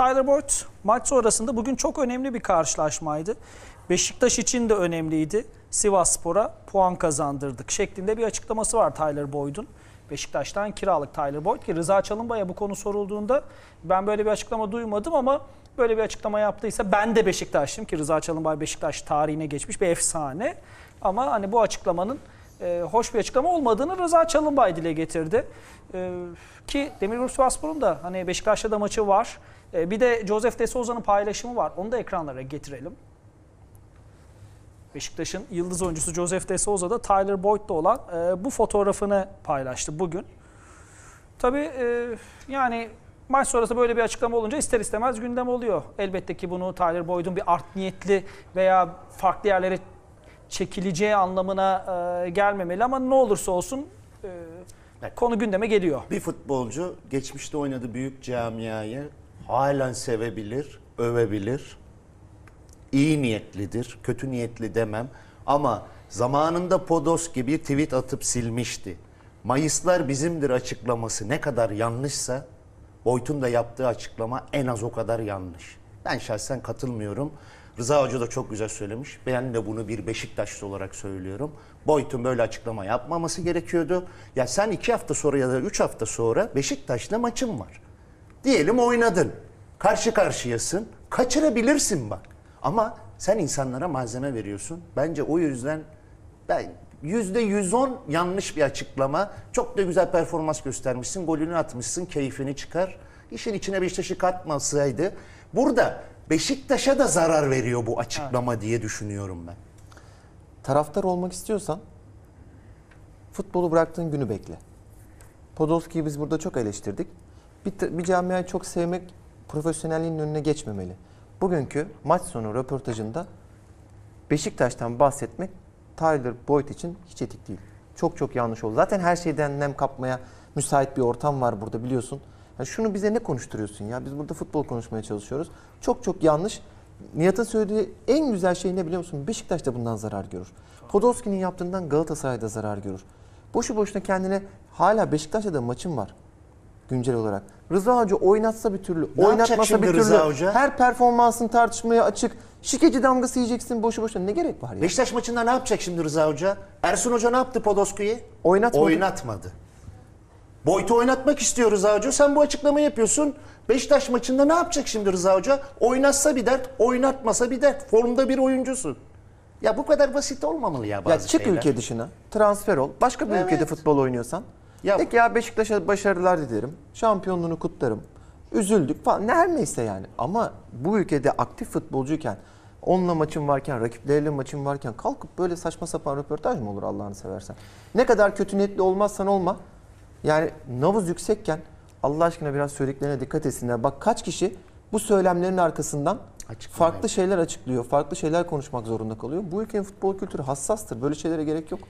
Tyler Boyd maç sonrasında bugün çok önemli bir karşılaşmaydı. Beşiktaş için de önemliydi. Sivas Spor'a puan kazandırdık şeklinde bir açıklaması var Tyler Boyd'un. Beşiktaş'tan kiralık Tyler Boyd ki Rıza Çalınbay'a bu konu sorulduğunda ben böyle bir açıklama duymadım ama böyle bir açıklama yaptıysa ben de Beşiktaş'tım ki Rıza Çalınbay Beşiktaş tarihine geçmiş bir efsane. Ama hani bu açıklamanın e, hoş bir açıklama olmadığını Rıza Çalınbay dile getirdi. E, ki Demirgur Sivasspor'un da hani Beşiktaş'ta da maçı var. E, bir de Joseph De Souza'nın paylaşımı var. Onu da ekranlara getirelim. Beşiktaş'ın yıldız oyuncusu Joseph De Souza'da Tyler Boyd'da olan e, bu fotoğrafını paylaştı bugün. Tabii e, yani maç sonrası böyle bir açıklama olunca ister istemez gündem oluyor. Elbette ki bunu Tyler Boyd'un bir art niyetli veya farklı yerlere çekileceği anlamına e, gelmemeli ama ne olursa olsun e, evet. konu gündeme geliyor. Bir futbolcu geçmişte oynadığı büyük camiayı halen sevebilir, övebilir. İyi niyetlidir, kötü niyetli demem ama zamanında Podos gibi tweet atıp silmişti. Mayıslar bizimdir açıklaması ne kadar yanlışsa Boyt'un da yaptığı açıklama en az o kadar yanlış. Ben şahsen katılmıyorum. Rıza Hoca da çok güzel söylemiş. Ben de bunu bir Beşiktaşlı olarak söylüyorum. Boyut'un böyle açıklama yapmaması gerekiyordu. Ya sen iki hafta sonra ya da üç hafta sonra Beşiktaş'la maçın var. Diyelim oynadın. Karşı karşıyasın. Kaçırabilirsin bak. Ama sen insanlara malzeme veriyorsun. Bence o yüzden ben yüzde yüz on yanlış bir açıklama. Çok da güzel performans göstermişsin. Golünü atmışsın. Keyfini çıkar. İşin içine Beşiktaş'ı katmasaydı. Burada Beşiktaş'a da zarar veriyor bu açıklama evet. diye düşünüyorum ben. Taraftar olmak istiyorsan futbolu bıraktığın günü bekle. Podolski'yi biz burada çok eleştirdik. Bir, bir camiayı çok sevmek profesyonelliğin önüne geçmemeli. Bugünkü maç sonu röportajında Beşiktaş'tan bahsetmek Tyler Boyd için hiç etik değil. Çok çok yanlış oldu. Zaten her şeyden nem kapmaya müsait bir ortam var burada biliyorsun. Ha şunu bize ne konuşturuyorsun ya? Biz burada futbol konuşmaya çalışıyoruz. Çok çok yanlış. Nihat'ın söylediği en güzel şey ne biliyor musun? Beşiktaş da bundan zarar görür. Podolski'nin yaptığından Galatasaray da zarar görür. Boşu boşuna kendine hala Beşiktaş'ta da maçın var güncel olarak. Rıza Hoca oynatsa bir türlü, ne oynatmasa bir türlü. Rıza Hoca? Her performansın tartışmaya açık. Şikeci damgası yiyeceksin boşu boşuna. Ne gerek var ya? Beşiktaş maçında ne yapacak şimdi Rıza Hoca? Ersun Hoca ne yaptı Podolski'yi? Oynatmadı. Oynatmadı. Boyd'u oynatmak istiyor Rıza Hoca. Sen bu açıklamayı yapıyorsun. Beşiktaş maçında ne yapacak şimdi Rıza Hoca? Oynatsa bir dert, oynatmasa bir dert. Formda bir oyuncusun. Ya bu kadar basit olmamalı ya bazı ya çık şeyler. ülke dışına, transfer ol. Başka bir Evet. ülkede futbol oynuyorsan. Ya- de ki ya Beşiktaş'a başarılar dilerim. Şampiyonluğunu kutlarım. Üzüldük falan. Her neyse yani. Ama bu ülkede aktif futbolcuyken, onunla maçın varken, rakiplerle maçın varken kalkıp böyle saçma sapan röportaj mı olur Allah'ını seversen? Ne kadar kötü niyetli olmazsan olma. Yani nabız yüksekken Allah aşkına biraz söylediklerine dikkat etsinler. Bak kaç kişi bu söylemlerin arkasından Açıklamayı. farklı şeyler açıklıyor. Farklı şeyler konuşmak zorunda kalıyor. Bu ülkenin futbol kültürü hassastır. Böyle şeylere gerek yok.